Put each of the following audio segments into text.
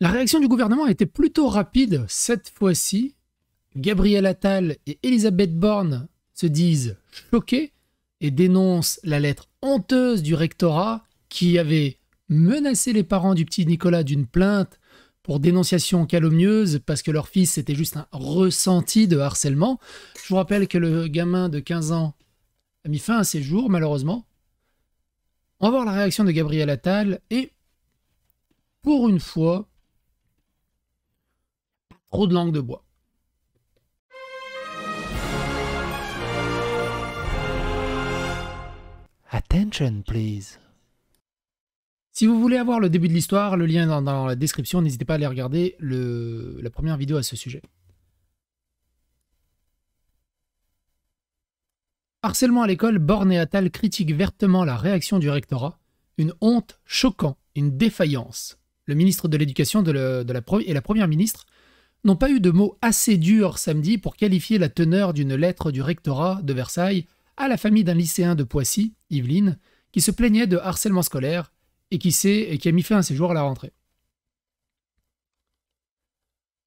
La réaction du gouvernement a été plutôt rapide cette fois-ci. Gabriel Attal et Elisabeth Borne se disent choqués et dénoncent la lettre honteuse du rectorat qui avait menacé les parents du petit Nicolas d'une plainte pour dénonciation calomnieuse parce que leur fils était juste un ressenti de harcèlement. Je vous rappelle que le gamin de 15 ans a mis fin à ses jours, malheureusement. On va voir la réaction de Gabriel Attal et, pour une fois, Trop de langue de bois. Attention, please. Si vous voulez avoir le début de l'histoire, le lien est dans, la description, n'hésitez pas à aller regarder la première vidéo à ce sujet. Harcèlement à l'école, Borne et Attal critiquent vertement la réaction du rectorat. Une honte choquant, une défaillance. Le ministre de l'Éducation de, et la Première ministre n'ont pas eu de mots assez durs samedi pour qualifier la teneur d'une lettre du rectorat de Versailles à la famille d'un lycéen de Poissy, Yveline, qui se plaignait de harcèlement scolaire et qui, et qui a mis fin à ses jours à la rentrée.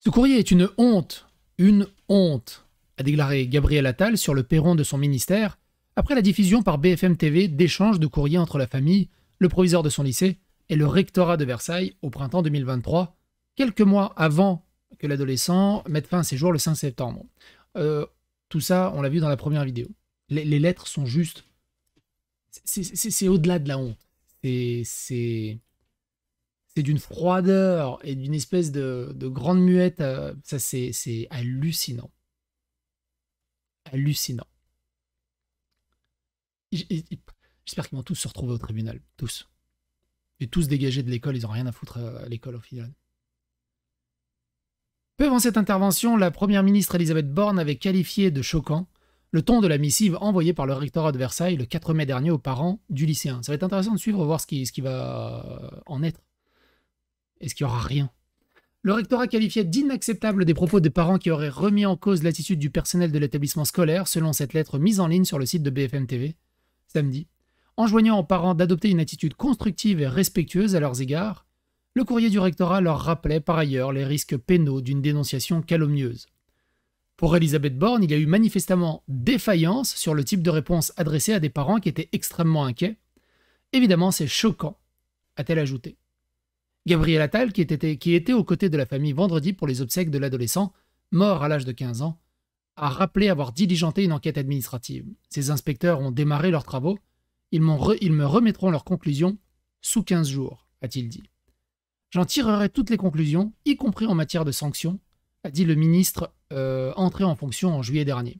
Ce courrier est une honte, une honte, a déclaré Gabriel Attal sur le perron de son ministère après la diffusion par BFM TV d'échanges de courriers entre la famille, le proviseur de son lycée et le rectorat de Versailles au printemps 2023, quelques mois avant que l'adolescent mette fin à ses jours le 5 septembre. Euh, tout ça, on l'a vu dans la première vidéo. Les, lettres sont juste... C'est au-delà de la honte. C'est C'est d'une froideur et d'une espèce de, grande muette. Euh, ça, c'est hallucinant. Hallucinant. J'espère qu'ils vont tous se retrouver au tribunal. Tous. Et tous dégagés de l'école, ils n'ont rien à foutre euh, à l'école au final. Peu avant cette intervention, la première ministre Elisabeth Borne avait qualifié de choquant le ton de la missive envoyée par le rectorat de Versailles le 4 mai dernier aux parents du lycéen. Ça va être intéressant de suivre, voir ce qui, ce qui va euh, en être. Est-ce qu'il n'y aura rien Le rectorat qualifiait d'inacceptable des propos des parents qui auraient remis en cause l'attitude du personnel de l'établissement scolaire, selon cette lettre mise en ligne sur le site de BFM TV, samedi, enjoignant aux parents d'adopter une attitude constructive et respectueuse à leurs égards, le courrier du rectorat leur rappelait par ailleurs les risques pénaux d'une dénonciation calomnieuse. Pour Elisabeth Borne, il y a eu manifestement défaillance sur le type de réponse adressée à des parents qui étaient extrêmement inquiets. Évidemment, c'est choquant, a-t-elle ajouté. Gabriel Attal, qui était, aux côtés de la famille vendredi pour les obsèques de l'adolescent, mort à l'âge de 15 ans, a rappelé avoir diligenté une enquête administrative. Ces inspecteurs ont démarré leurs travaux. Ils, ils me remettront leurs conclusions sous 15 jours, a-t-il dit. J'en tirerai toutes les conclusions, y compris en matière de sanctions, a dit le ministre euh, entré en fonction en juillet dernier.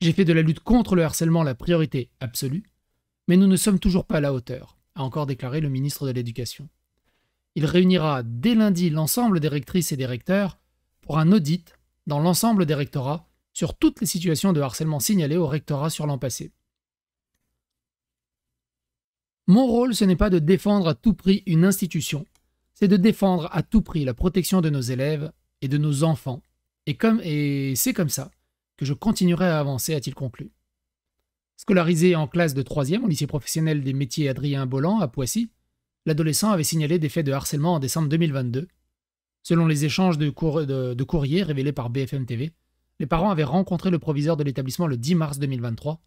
J'ai fait de la lutte contre le harcèlement la priorité absolue, mais nous ne sommes toujours pas à la hauteur, a encore déclaré le ministre de l'Éducation. Il réunira dès lundi l'ensemble des rectrices et des recteurs pour un audit dans l'ensemble des rectorats sur toutes les situations de harcèlement signalées au rectorat sur l'an passé. Mon rôle, ce n'est pas de défendre à tout prix une institution, c'est de défendre à tout prix la protection de nos élèves et de nos enfants. Et comme et c'est comme ça que je continuerai à avancer, a-t-il conclu. Scolarisé en classe de 3e au lycée professionnel des métiers Adrien Bolland à Poissy, l'adolescent avait signalé des faits de harcèlement en décembre 2022. Selon les échanges de, de courriers révélés par BFM TV, les parents avaient rencontré le proviseur de l'établissement le 10 mars 2023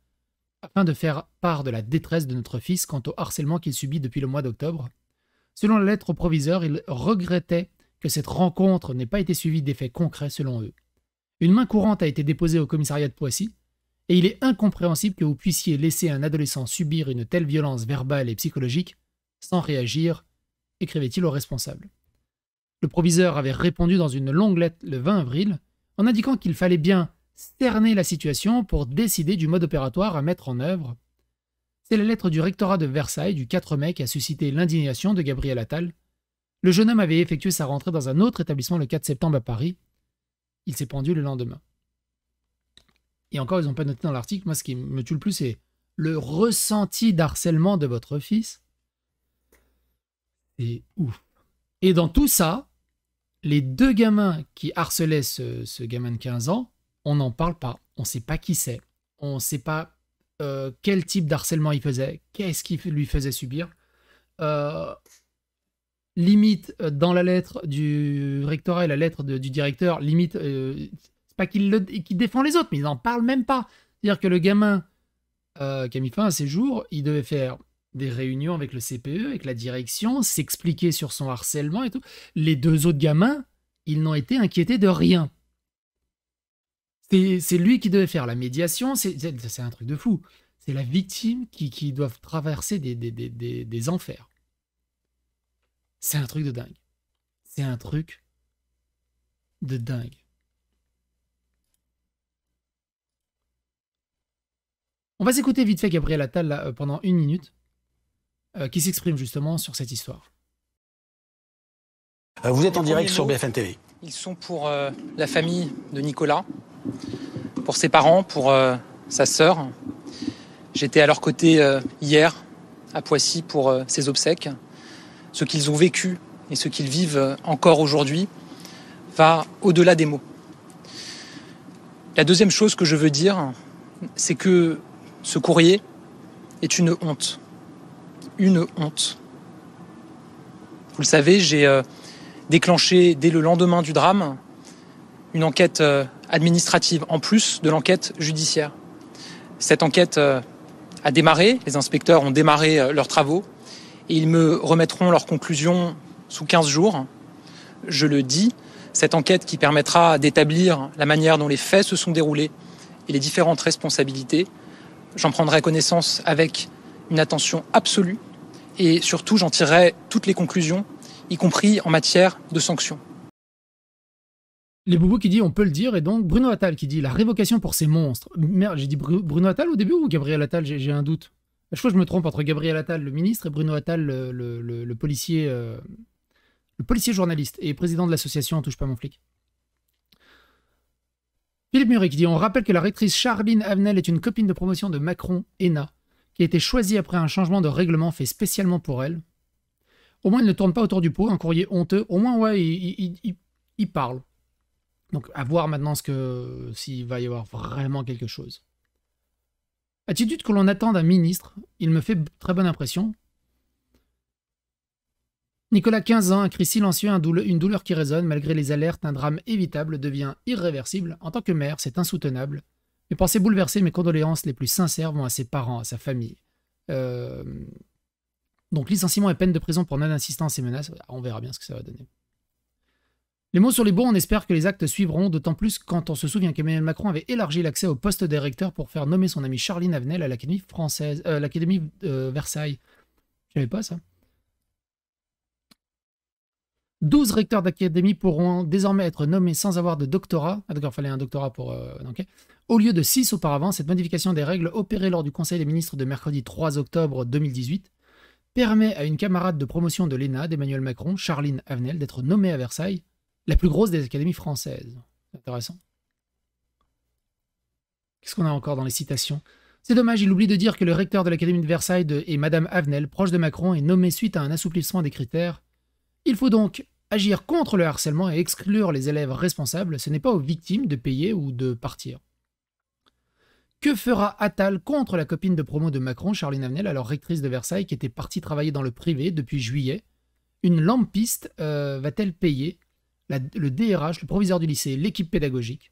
afin de faire part de la détresse de notre fils quant au harcèlement qu'il subit depuis le mois d'octobre Selon la lettre au proviseur, il regrettait que cette rencontre n'ait pas été suivie d'effets concrets selon eux. Une main courante a été déposée au commissariat de Poissy, et il est incompréhensible que vous puissiez laisser un adolescent subir une telle violence verbale et psychologique sans réagir, écrivait-il au responsable. Le proviseur avait répondu dans une longue lettre le 20 avril en indiquant qu'il fallait bien cerner la situation pour décider du mode opératoire à mettre en œuvre c'est la lettre du rectorat de Versailles du 4 mai qui a suscité l'indignation de Gabriel Attal. Le jeune homme avait effectué sa rentrée dans un autre établissement le 4 septembre à Paris. Il s'est pendu le lendemain. Et encore, ils n'ont pas noté dans l'article, moi ce qui me tue le plus, c'est le ressenti d'harcèlement de votre fils. C'est ouf. Et dans tout ça, les deux gamins qui harcelaient ce, gamin de 15 ans, on n'en parle pas. On ne sait pas qui c'est. On ne sait pas euh, quel type d'harcèlement il faisait, qu'est-ce qu'il lui faisait subir. Euh, limite, euh, dans la lettre du rectorat et la lettre du directeur, limite, c'est pas qu'il défend les autres, mais il n'en parle même pas. C'est-à-dire que le gamin qui a mis fin à ses jours, il devait faire des réunions avec le CPE, avec la direction, s'expliquer sur son harcèlement et tout. Les deux autres gamins, ils n'ont été inquiétés de rien. C'est lui qui devait faire la médiation, c'est un truc de fou. C'est la victime qui, doit traverser des, enfers. C'est un truc de dingue. C'est un truc de dingue. On va s'écouter vite fait Gabriel Attal euh, pendant une minute, euh, qui s'exprime justement sur cette histoire. Euh, vous êtes en direct sur BFN TV. Ils sont pour la famille de Nicolas, pour ses parents, pour euh, sa sœur. J'étais à leur côté euh, hier à Poissy pour euh, ses obsèques. Ce qu'ils ont vécu et ce qu'ils vivent encore aujourd'hui va au-delà des mots. La deuxième chose que je veux dire, c'est que ce courrier est une honte. Une honte. Vous le savez, j'ai déclenché dès le lendemain du drame une enquête euh, administrative en plus de l'enquête judiciaire. Cette enquête euh, a démarré, les inspecteurs ont démarré euh, leurs travaux et ils me remettront leurs conclusions sous 15 jours. Je le dis, cette enquête qui permettra d'établir la manière dont les faits se sont déroulés et les différentes responsabilités, j'en prendrai connaissance avec une attention absolue et surtout j'en tirerai toutes les conclusions, y compris en matière de sanctions. Les Boubous qui dit on peut le dire, et donc Bruno Attal qui dit la révocation pour ces monstres. Merde, j'ai dit Bruno Attal au début ou Gabriel Attal J'ai un doute. Je crois que je me trompe entre Gabriel Attal, le ministre, et Bruno Attal, le, policier, euh, le policier journaliste et président de l'association Touche pas mon flic. Philippe Muret qui dit On rappelle que la rectrice Charline Avenel est une copine de promotion de Macron, ENA, qui a été choisie après un changement de règlement fait spécialement pour elle. Au moins, elle ne tourne pas autour du pot, un courrier honteux. Au moins, ouais, il parle. Donc à voir maintenant ce que s'il va y avoir vraiment quelque chose. Attitude que l'on attend d'un ministre, il me fait très bonne impression. Nicolas, 15 ans, un cri silencieux, une douleur qui résonne malgré les alertes, un drame évitable devient irréversible. En tant que maire, c'est insoutenable. Mes pensées bouleversées, mes condoléances les plus sincères vont à ses parents, à sa famille. Euh, donc licenciement et peine de prison pour non insistance et menaces, on verra bien ce que ça va donner. Les mots sur les bons, on espère que les actes suivront, d'autant plus quand on se souvient qu'Emmanuel Macron avait élargi l'accès au poste de recteurs pour faire nommer son amie Charline Avenel à l'Académie française, euh, l'Académie euh, Versailles. Je savais pas ça. 12 recteurs d'académie pourront désormais être nommés sans avoir de doctorat. Ah d'accord, fallait un doctorat pour... Donc, euh, Au lieu de 6 auparavant, cette modification des règles opérée lors du Conseil des ministres de mercredi 3 octobre 2018 permet à une camarade de promotion de l'ENA d'Emmanuel Macron, Charline Avenel, d'être nommée à Versailles la plus grosse des académies françaises. Intéressant. Qu'est-ce qu'on a encore dans les citations c'est dommage, il oublie de dire que le recteur de l'Académie de Versailles et Madame Avenel, proche de Macron, est nommé suite à un assouplissement des critères. Il faut donc agir contre le harcèlement et exclure les élèves responsables. Ce n'est pas aux victimes de payer ou de partir. Que fera Attal contre la copine de promo de Macron, Charline Avenel, alors rectrice de Versailles, qui était partie travailler dans le privé depuis juillet Une lampiste euh, va-t-elle payer le DRH, le proviseur du lycée, l'équipe pédagogique.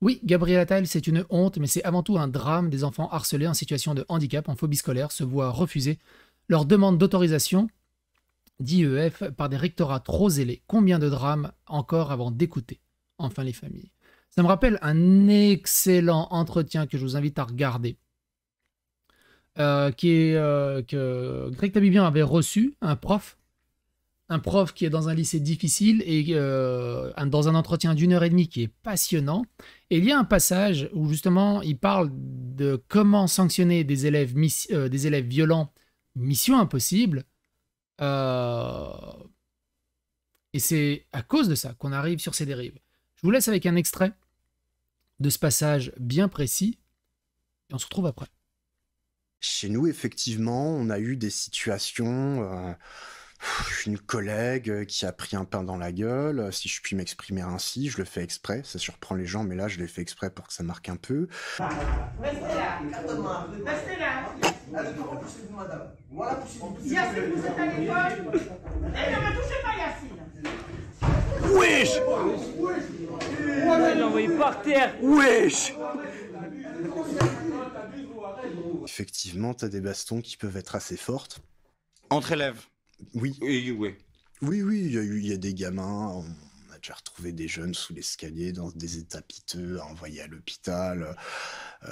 Oui, Gabriel Attal, c'est une honte, mais c'est avant tout un drame des enfants harcelés en situation de handicap, en phobie scolaire, se voient refuser leur demande d'autorisation d'IEF par des rectorats trop zélés. Combien de drames encore avant d'écouter enfin les familles Ça me rappelle un excellent entretien que je vous invite à regarder, euh, qui euh, que Greg Tabibian avait reçu, un prof un prof qui est dans un lycée difficile et euh, dans un entretien d'une heure et demie qui est passionnant. Et il y a un passage où justement il parle de comment sanctionner des élèves, euh, des élèves violents, mission impossible. Euh, et c'est à cause de ça qu'on arrive sur ces dérives. Je vous laisse avec un extrait de ce passage bien précis et on se retrouve après. Chez nous, effectivement, on a eu des situations une collègue euh, qui a pris un pain dans la gueule, si je puis m'exprimer ainsi, je le fais exprès, ça surprend les gens, mais là je l'ai fait exprès pour que ça marque un peu. Restez là, restez eh, Wesh par terre Wesh Effectivement, t'as des bastons qui peuvent être assez fortes. Entre élèves, oui. Oui, oui, il y, a y a des gamins. On a déjà retrouvé des jeunes sous l'escalier dans des états piteux, envoyés à l'hôpital. Euh,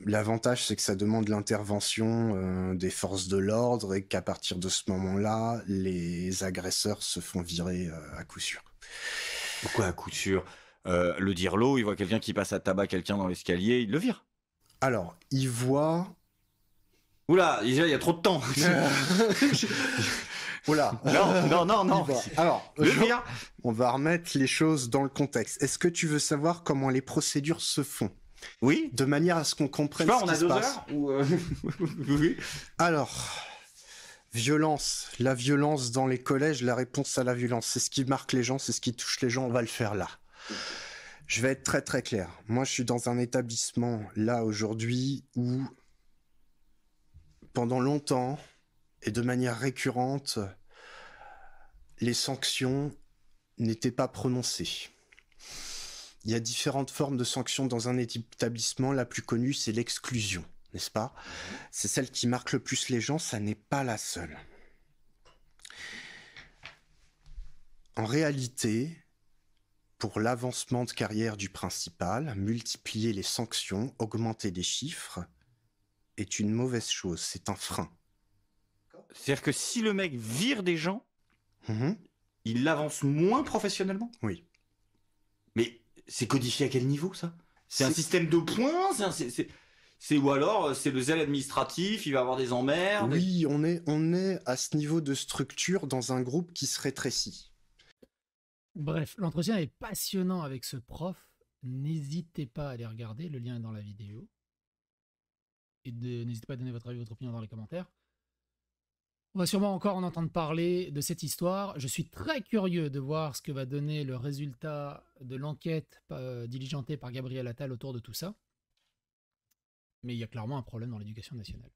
l'avantage, c'est que ça demande l'intervention euh, des forces de l'ordre et qu'à partir de ce moment-là, les agresseurs se font virer euh, à coup sûr. Pourquoi à coup sûr Le dire l'eau, il voit quelqu'un qui passe à tabac quelqu'un dans l'escalier, il le vire. Alors, il voit Oula, il y a trop de temps. Oula. Non, non, non, Alors, on va remettre les choses dans le contexte. Est-ce que tu veux savoir comment les procédures se font Oui. De manière à ce qu'on comprenne ce qui se passe. On a deux heures euh, oui. Alors, violence, la violence dans les collèges, la réponse à la violence, c'est ce qui marque les gens, c'est ce qui touche les gens. On va le faire là. Je vais être très très clair. Moi, je suis dans un établissement là aujourd'hui où pendant longtemps et de manière récurrente, les sanctions n'étaient pas prononcées. Il y a différentes formes de sanctions dans un établissement. La plus connue, c'est l'exclusion, n'est-ce pas C'est celle qui marque le plus les gens, ça n'est pas la seule. En réalité, pour l'avancement de carrière du principal, multiplier les sanctions, augmenter les chiffres, est une mauvaise chose, c'est un frein. C'est-à-dire que si le mec vire des gens, mhm. il avance moins professionnellement Oui. Mais c'est codifié à quel niveau ça C'est un système de points c'est ou alors euh, c'est le zèle administratif, il va avoir des emmerdes. Oui, on est on est à ce niveau de structure dans un groupe qui se rétrécit. Bref, l'entretien est passionnant avec ce prof. N'hésitez pas à aller regarder, le lien est dans la vidéo n'hésitez pas à donner votre avis, votre opinion dans les commentaires. On va sûrement encore en entendre parler de cette histoire. Je suis très curieux de voir ce que va donner le résultat de l'enquête euh, diligentée par Gabriel Attal autour de tout ça. Mais il y a clairement un problème dans l'éducation nationale.